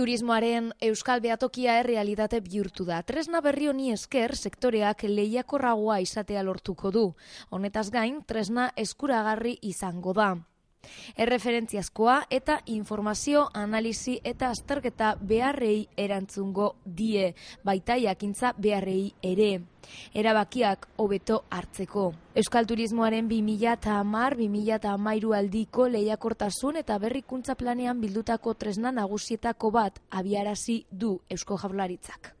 Turismoaren Euskal Beatokia errealitate bihurtu da. Tresna berri honi esker sektoreak lehiakorragoa izatea lortuko du. Honetaz gain, tresna eskuragarri izango da. Erreferentziazkoa eta informazio, analizi eta azterketa beharrei erantzungo die, baita jakintza beharrei ere erabakiak hobeto hartzeko. Euskal Turismoaren 2000 eta aldiko lehiakortasun eta berrikuntza planean bildutako tresna nagusietako bat abiarazi du Eusko Jaurlaritzak.